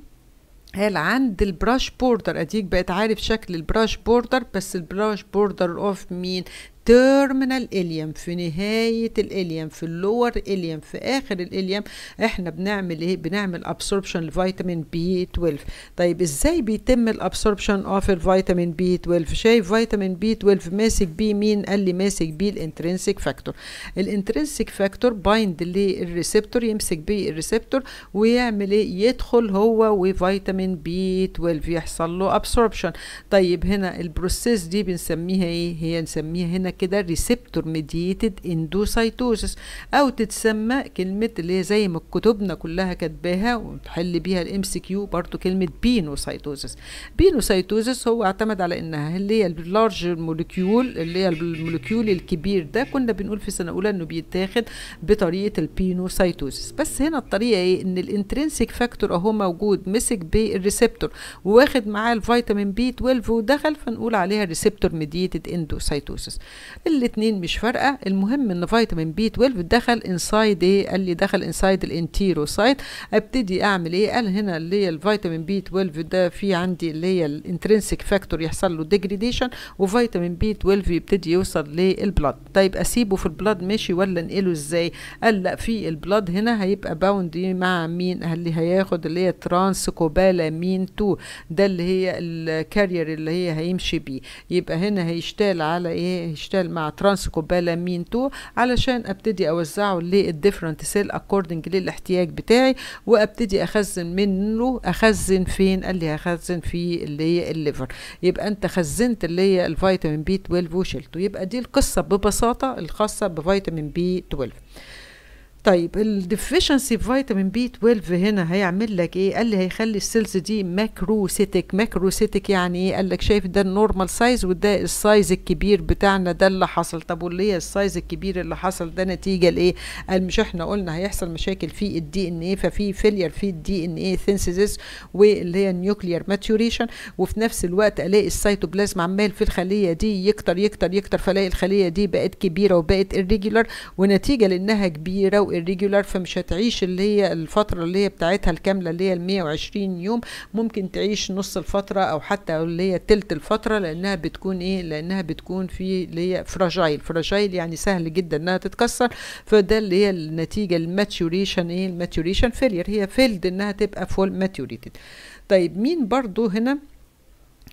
قال عند البراش بوردر اديك بقت عارف شكل البراش بوردر بس البراش بوردر اوف مين التيرمينال اليوم في نهايه الاليم في اللور اليم في اخر الاليم احنا بنعمل ايه بنعمل ابسوربشن لفيتامين بي 12 طيب ازاي بيتم الابسوربشن اوف الفيتامين بي 12 شايف فيتامين بي 12 ماسك بيه مين قال لي ماسك بيه الانترنسيك فاكتور الانترنسيك فاكتور بايند للريسبتور يمسك بيه الريسبتور ويعمل ايه يدخل هو وفيتامين بي 12 يحصل له ابسوربشن طيب هنا البروسيس دي بنسميها ايه هي نسميها هنا كده ريسبتور ميديتد اندوسايتوسس او تتسمى كلمه اللي هي زي ما كتبنا كلها كاتباها وتحل بيها الام سي كيو برضه كلمه بينوسايتوسس بينوسايتوسس هو اعتمد على انها اللي هي اللارج مولكيول اللي هي المولكيول الكبير ده كنا بنقول في سنه اولى انه بيتاخد بطريقه البينوسايتوسس بس هنا الطريقه ايه ان الانترنسيك فاكتور اهو موجود مسك بالريسبتور واخد معاه الفيتامين بي 12 ودخل فنقول عليها ريسبتور ميديتد اندوسايتوسس الاثنين مش فارقه المهم ان فيتامين بي 12 دخل انسايد ايه قال لي دخل انسايد الانتيروسايت ابتدي اعمل ايه قال هنا اللي هي الفيتامين بي 12 ده في عندي اللي هي الانترنسيك فاكتور يحصل له ديجريديشن وفيتامين بي 12 يبتدي يوصل للبلاد طيب اسيبه في البلاد ماشي ولا انقله ازاي قال لا في البلاد هنا هيبقى باوند مع مين اللي هياخد اللي هي ترانس 2 ده اللي هي الكارير اللي هي هيمشي بيه يبقى هنا هيشتغل على ايه اشتغل مع ترانس كوبالامين 2 علشان ابتدي اوزعه للديفرنت سيل اكوردنج للاحتياج بتاعي وابتدي اخزن منه اخزن فين قال لي هخزن في اللي هي الليفر يبقى انت خزنت اللي هي الفيتامين بي 12 وشلته يبقى دي القصه ببساطه الخاصه بفيتامين بي 12 طيب الديفيشنسي فيتامين بي 12 هنا هيعمل لك ايه قال لي هيخلي السيلز دي ماكروسيتك ماكروسيتك يعني ايه قال لك شايف ده النورمال سايز وده السايز الكبير بتاعنا ده اللي حصل طب واللي هي السايز الكبير اللي حصل ده نتيجه لايه قال مش احنا قلنا هيحصل مشاكل في الدي ان ايه ففي فيلير في الدي ان ايه سينثيسيس واللي هي النيوكليير ماتوريشن وفي نفس الوقت الاقي السيتوبلازم عمال في الخليه دي يكتر يكتر يكتر فلاقي الخليه دي بقت كبيره وبقت ريجولار ونتيجه لانها كبيره او فمش هتعيش اللي هي الفتره اللي هي بتاعتها الكامله اللي هي ال 120 يوم ممكن تعيش نص الفتره او حتى اللي هي تلت الفتره لانها بتكون ايه لانها بتكون في اللي هي فراجايل فراجايل يعني سهل جدا انها تتكسر فده اللي هي النتيجه الماتوريشن ايه الماتوريشن فيلير هي فيلد انها تبقى فول ماتوريتد طيب مين برضو هنا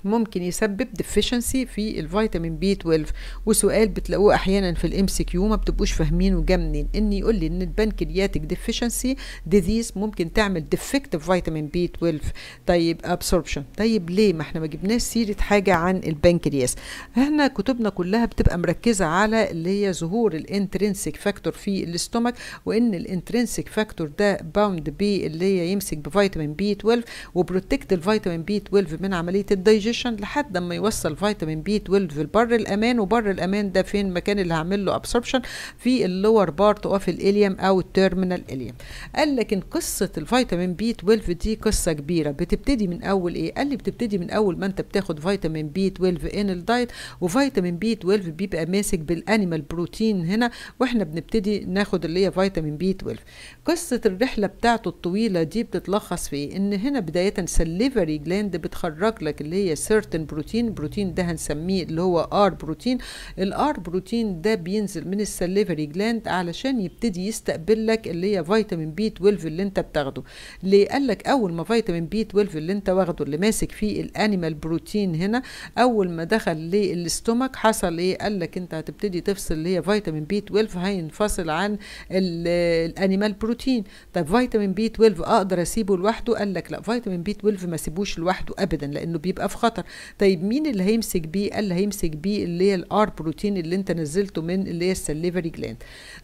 ممكن يسبب ديفيشنسي في الفيتامين بي 12 وسؤال بتلاقوه احيانا في الام سي كيو ما بتبقوش فاهمينه جامدين ان يقول لي ان البنكرياتيك ديفيشنسي ديزيز ممكن تعمل ديفكتيف فيتامين بي 12 طيب ابسوربشن طيب ليه ما احنا ما جبناش سيره حاجه عن البنكرياس احنا كتبنا كلها بتبقى مركزه على اللي هي ظهور الانترنسيك فاكتور في الاستومك وان الانترنسيك فاكتور ده باوند بي اللي هي يمسك بفيتامين بي 12 وبروتكت الفيتامين بي 12 من عمليه الدايجيشن ديجيشن لحد ما يوصل فيتامين بي 12 في البر الامان وبر الامان ده فين المكان اللي هعمل له ابسوربشن في اللور بارت اوف الاليم او التيرمينال اليم قال لكن قصه الفيتامين بي 12 دي قصه كبيره بتبتدي من اول ايه قال لي بتبتدي من اول ما انت بتاخد فيتامين بي 12 ان الدايت وفيتامين بي 12 بيبقى ماسك بالانيمال بروتين هنا واحنا بنبتدي ناخد اللي هي فيتامين بي 12 قصه الرحله بتاعته الطويله دي بتتلخص في ان هنا بدايه سليفري جلاند بتخرج لك اللي هي سيرتن بروتين بروتين ده هنسميه اللي هو ار بروتين الار بروتين ده بينزل من السليفري جلاند علشان يبتدي يستقبل لك اللي هي فيتامين بي 12 اللي انت بتاخده ليه قال لك اول ما فيتامين بي 12 اللي انت واخده اللي ماسك فيه الانيمال بروتين هنا اول ما دخل للاستومك حصل ايه قال لك انت هتبتدي تفصل اللي هي فيتامين بي 12 هينفصل عن الانيمال بروتين طب فيتامين بي 12 اقدر اسيبه لوحده قال لك لا فيتامين بي 12 ما سيبوش لوحده ابدا لانه بيبقى في خطر طيب مين اللي هيمسك بيه قال اللي هيمسك بيه اللي هي الار بروتين اللي انت نزلته من اللي هي السليفري جلاند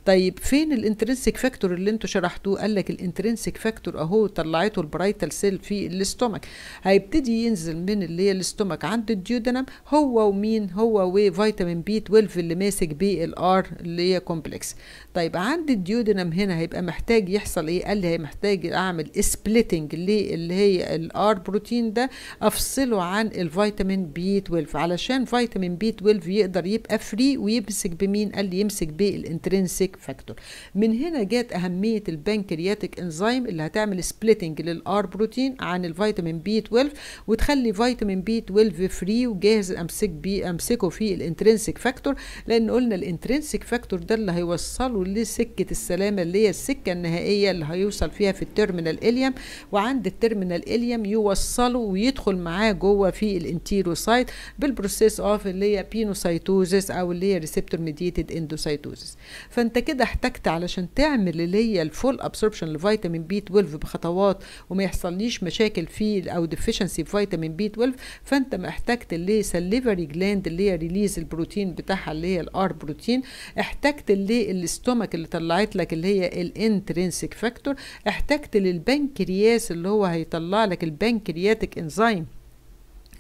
طيب فين الانترنسك فاكتور اللي انتوا شرحتوه قال لك الانترنسك فاكتور اهو طلعته البرايتال سيل في الاستومك هيبتدي ينزل من اللي هي الاستومك عند الديودنم هو ومين هو وفيتامين بي 12 اللي ماسك بيه الار اللي هي كومبلكس طيب عند الديودنم هنا هيبقى محتاج يحصل ايه قال لي هي محتاج اعمل سبليتنج اللي هي الار بروتين ده افصله عن الفيتامين بي 12 علشان فيتامين بي 12 يقدر يبقى فري ويمسك بمين قال لي يمسك بالانترنسيك فاكتور من هنا جت اهميه البنكرياتيك انزيم اللي هتعمل سبليتنج للار بروتين عن الفيتامين بي 12 وتخلي فيتامين بي 12 فري وجاهز امسك بيه امسكه في الانترنسيك فاكتور لان قلنا الانترنسيك فاكتور ده اللي هيوصله لسكه السلامه اللي هي السكه النهائيه اللي هيوصل فيها في التيرمينال اليم وعند التيرمينال اليم يوصله ويدخل معاه جوه في في الانتيروسايت بالبروسيس اوف اللي هي بينوسايتوزس او اللي هي ريسبتور ميديتد اندوسايتوزس فانت كده احتجت علشان تعمل اللي هي الفول ابسوربشن لفيتامين بي 12 بخطوات وما يحصليش مشاكل في او ديفيشنسي في فيتامين بي 12 فانت محتاجت اللي هي سليفري جلاند اللي هي ريليز البروتين بتاعها اللي هي الار بروتين احتجت اللي الاستومك اللي طلعت لك اللي هي الانترنسك فاكتور احتجت للبنكرياس اللي هو هيطلع لك البنكرياتيك انزيم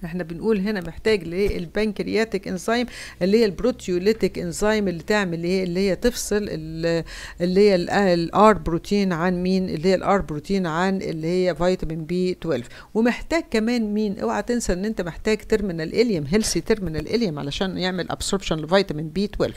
احنا بنقول هنا محتاج للبنكرياتيك انزيم اللي هي البروتيوليتيك انزيم اللي تعمل ايه اللي هي تفصل اللي هي الار بروتين عن مين اللي هي الار بروتين عن اللي هي فيتامين بي 12 ومحتاج كمان مين اوعى تنسى ان انت محتاج تيرمينال اليوم هيلثي تيرمينال اليوم علشان يعمل ابسوربشن لفيتامين بي 12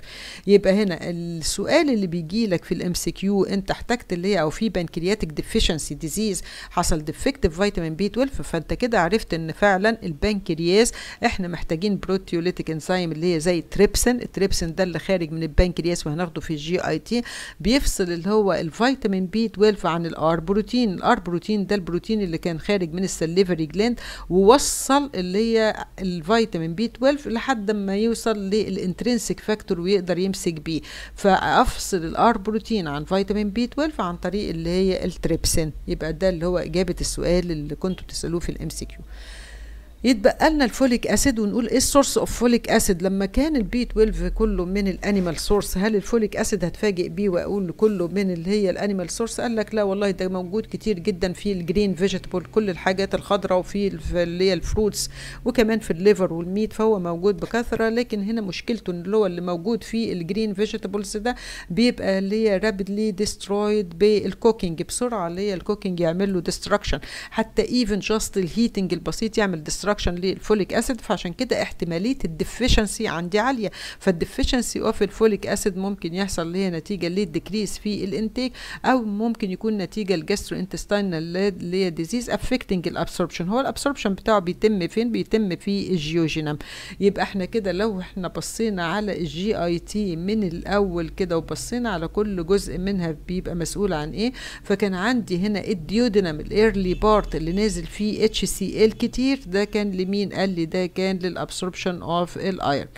يبقى هنا السؤال اللي بيجي لك في الام سي كيو انت احتجت اللي هي او في بنكرياتيك ديفيشنسي ديزيز حصل ديفكتيف فيتامين بي 12 فانت كده عرفت ان فعلا البنك البنكرياس احنا محتاجين بروتيوليتيك انزيم اللي هي زي تريبسن التريبسن ده اللي خارج من البنكرياس وهناخده في الجي اي تي بيفصل اللي هو الفيتامين بي 12 عن الار بروتين الار بروتين ده البروتين اللي كان خارج من السليفري جلاند ووصل اللي هي الفيتامين بي 12 لحد ما يوصل للانترنسك فاكتور ويقدر يمسك بيه فافصل الار بروتين عن فيتامين بي 12 عن طريق اللي هي التريبسن يبقى ده اللي هو اجابه السؤال اللي كنتوا بتسالوه في الام سي كيو يتبقى لنا الفوليك اسيد ونقول ايه السورس اوف فوليك اسيد لما كان البي 12 كله من الانيمال سورس هل الفوليك اسيد هتفاجئ بيه واقول كله من اللي هي الانيمال سورس قال لك لا والله ده موجود كتير جدا في الجرين فيجيتابل كل الحاجات الخضراء وفي اللي هي الفروتس وكمان في الليفر والميت فهو موجود بكثره لكن هنا مشكلته اللي هو اللي موجود في الجرين فيجيتابلز ده بيبقى اللي هي رابيدلي ديسترويد بالكوكينج بسرعه اللي هي الكوكينج يعمل له ديستراكشن حتى ايفن جاست الهيتنج البسيط يعمل ديستراكشن برودكشن للفوليك اسيد فعشان كده احتماليه الديفيشنسي عندي عاليه فالديفيشنسي اوف الفوليك اسيد ممكن يحصل ليها نتيجه للديكريس في الانتيك او ممكن يكون نتيجه الجاسترو انتستينال اللي هي ديزيز افكتنج الابسوربشن هو الابسوربشن بتاعه بيتم فين بيتم في الجيوجينم يبقى احنا كده لو احنا بصينا على الجي اي تي من الاول كده وبصينا على كل جزء منها بيبقى مسؤول عن ايه فكان عندي هنا الديودينم الايرلي بارت اللي نازل فيه اتش سي ال كتير ده كان كان لمين قال لي ده كان للابسوربشن اوف الايرن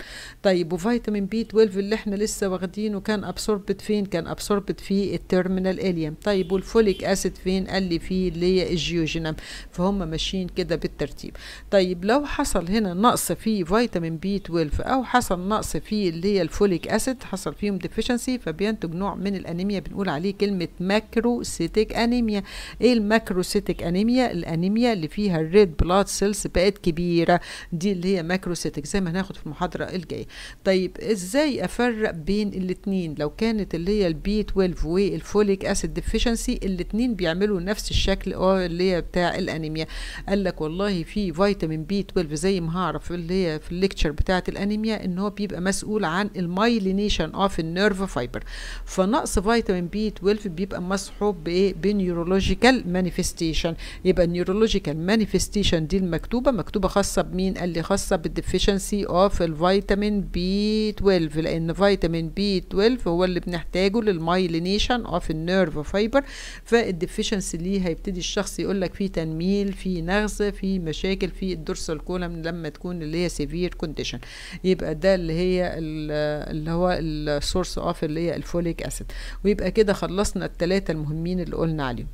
طيب وفيتامين بي 12 اللي احنا لسه واخدينه كان ابسوربت فين كان ابسوربت في التيرمينال اليم طيب والفوليك اسيد فين قال لي فيه اللي هي الجيوجينام فهم ماشيين كده بالترتيب طيب لو حصل هنا نقص في فيتامين بي 12 او حصل نقص في اللي هي الفوليك اسيد حصل فيهم ديفيشنسي فبينتج نوع من الانيميا بنقول عليه كلمه ماكروسيتيك انيميا ايه الماكروسيتيك انيميا الانيميا اللي فيها الريد بلاد سيلز بقت فئات كبيرة دي اللي هي ماكروسيتك زي ما هناخد في المحاضرة الجاية طيب ازاي افرق بين الاثنين لو كانت اللي هي البي 12 والفوليك اسيد ديفيشنسي الاثنين بيعملوا نفس الشكل آه، اللي هي بتاع الانيميا قال لك والله في فيتامين بي 12 زي ما هعرف اللي هي في الليكتشر بتاعة الانيميا ان هو بيبقى مسؤول عن المايلينيشن اوف النيرف فايبر فنقص فيتامين بي 12 بيبقى مصحوب بايه بنيورولوجيكال مانيفستيشن يبقى النيورولوجيكال مانيفستيشن دي المكتوبه مكتوبه خاصه بمين قال لي خاصه بالديفيشنسي اوف الفيتامين بي 12 لان فيتامين بي 12 هو اللي بنحتاجه للمايلينيشن اوف النيرف فايبر فالديفيشنسي ليه هيبتدي الشخص يقول لك في تنميل في نغز في مشاكل في الدورسال الكولم لما تكون اللي هي سيفير كونديشن يبقى ده اللي هي اللي هو السورس اوف اللي هي الفوليك اسيد ويبقى كده خلصنا الثلاثه المهمين اللي قلنا عليهم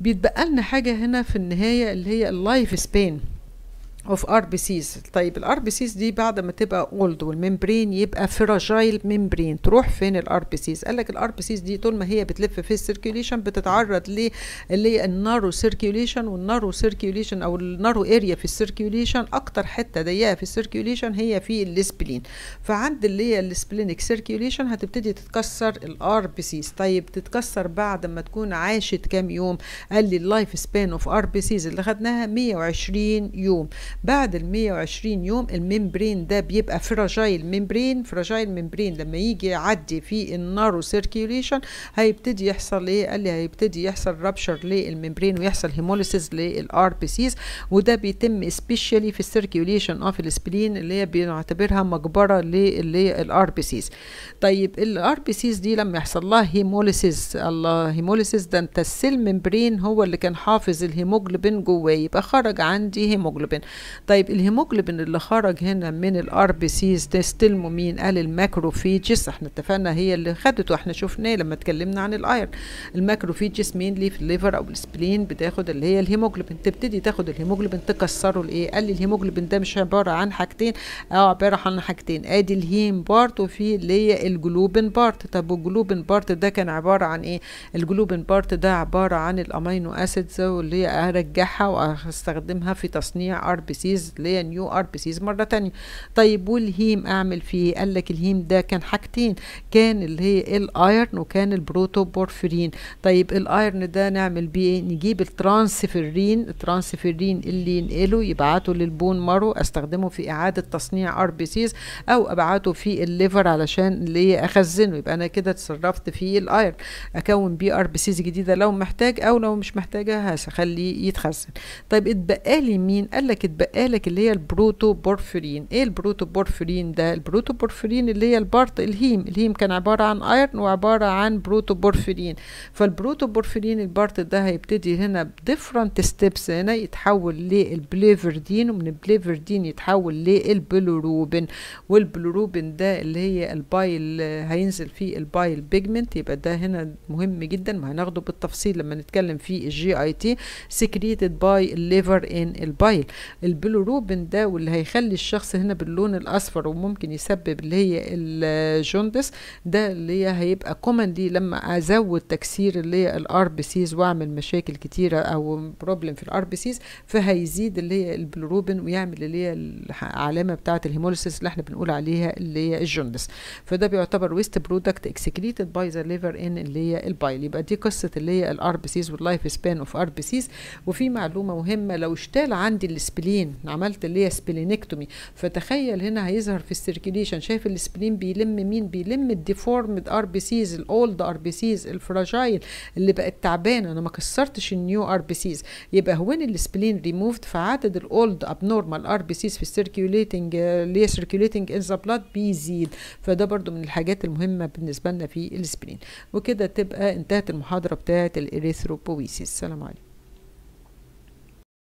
بيتبقى لنا حاجه هنا في النهايه اللي هي اللايف سبان اوف ار بي سيز طيب الار بي سيز دي بعد ما تبقى اولد والممبرين يبقى فراجايل ممبرين تروح فين الار بي سيز قال لك الار بي سيز دي طول ما هي بتلف في السيركيوليشن بتتعرض ل اللي هي النارو سيركيوليشن والنارو سيركيوليشن او النارو اريا في السيركيوليشن اكتر حته ضيقه في السيركيوليشن هي في السبلين فعند اللي هي السبلينك سيركيوليشن هتبتدي تتكسر الار بي سيز طيب تتكسر بعد ما تكون عاشت كام يوم قال لي اللايف سبان اوف ار بي سيز اللي خدناها 120 يوم بعد ال 120 يوم الممبرين ده بيبقى فراجايل ممبرين فراجايل ممبرين لما يجي يعدي في النارو سيركيوليشن هيبتدي يحصل ايه قال لي هيبتدي يحصل رابشر للممبرين ويحصل هيموليسيس للار بي سيز وده بيتم سبيشالي في السيركيوليشن اوف السبلين اللي هي بنعتبرها مقبره للار بي سيز طيب الار بي سيز دي لما يحصل لها هيموليسيس الله هيموليسيس ده انت السيل ممبرين هو اللي كان حافظ الهيموجلوبين جواه يبقى خرج عندي هيموجلوبين طيب الهيموجلوبين اللي خرج هنا من الار بي سيز تستلمه مين قال الماكروفيجس احنا اتفقنا هي اللي خدته احنا شفناه لما اتكلمنا عن الاير الماكروفيجس مين ليه في الليفر او السبلين بتاخد اللي هي الهيموجلوبين تبتدي تاخد الهيموجلوبين تكسره لايه قال لي الهيموجلوبين ده مش عباره عن حاجتين اه عباره عن حاجتين ادي الهيم بارت وفي اللي هي الجلوبين بارت طب والجلوبين بارت ده كان عباره عن ايه الجلوبين بارت ده عباره عن الامينو اسيدز واللي هي هرجعها واستخدمها في تصنيع ار بي سيز اللي هي نيو ار بي سيز مره تانية طيب والهيم اعمل فيه إيه؟ قال لك الهيم ده كان حاجتين كان اللي هي الايرن وكان بورفيرين طيب الايرن ده نعمل بيه إيه؟ نجيب الترانسفيرين الترانسفيرين اللي ينقله يبعته للبون مارو استخدمه في اعاده تصنيع ار بي سيز او ابعته في الليفر علشان اللي هي اخزنه يبقى انا كده اتصرفت في الايرن اكون بيه ار بي سيز جديده لو محتاج او لو مش محتاجه هخليه يتخزن طيب اتبقى لي مين قال لك اتبقى لك اللي هي البروتو بورفيرين ايه البروتو بورفيرين ده البروتو بورفيرين اللي هي البارت الهيم الهيم كان عبارة عن ايرن وعبارة عن بروتو بورفيرين فالبروتو بورفيرين البارت ده هيبتدي هنا بديفرنت ستيبس هنا يتحول للبليفردين ومن البليفردين يتحول للبلوروبين والبلوروبين ده اللي هي البايل هينزل فيه البايل بيجمنت يبقى ده هنا مهم جدا هناخده بالتفصيل لما نتكلم في الجي اي تي سكريتد باي الليفر ان البايل البلوروبين ده واللي هيخلي الشخص هنا باللون الاصفر وممكن يسبب اللي هي الجوندس ده اللي هي هيبقى كومن لما ازود تكسير اللي هي الار بي سيز واعمل مشاكل كتيره او بروبلم في الار بي سيز فهيزيد اللي هي البلوروبين ويعمل اللي هي العلامه بتاعه الهيموليسيس اللي احنا بنقول عليها اللي هي الجوندس فده بيعتبر ويست برودكت اكسكريتد باي ذا ليفر ان اللي هي البايل يبقى دي قصه اللي هي الار بي سيز واللايف سبان اوف ار بي سيز وفي معلومه مهمه لو اشتال عندي السبلين سبلين عملت اللي هي سبلينكتومي فتخيل هنا هيظهر في السيركيليشن شايف السبلين بيلم مين بيلم الديفورمد ار بي سيز الاولد ار بي سيز الفراجايل اللي بقت تعبانه انا ما كسرتش النيو ار بي سيز يبقى وين السبلين ريموفد فعدد الاولد ابنورمال ار بي سيز في السيركيوليتنج اللي هي سيركيوليتنج ان ذا بلاد بيزيد فده برضو من الحاجات المهمه بالنسبه لنا في السبلين وكده تبقى انتهت المحاضره بتاعه الاريثروبويسيس السلام عليكم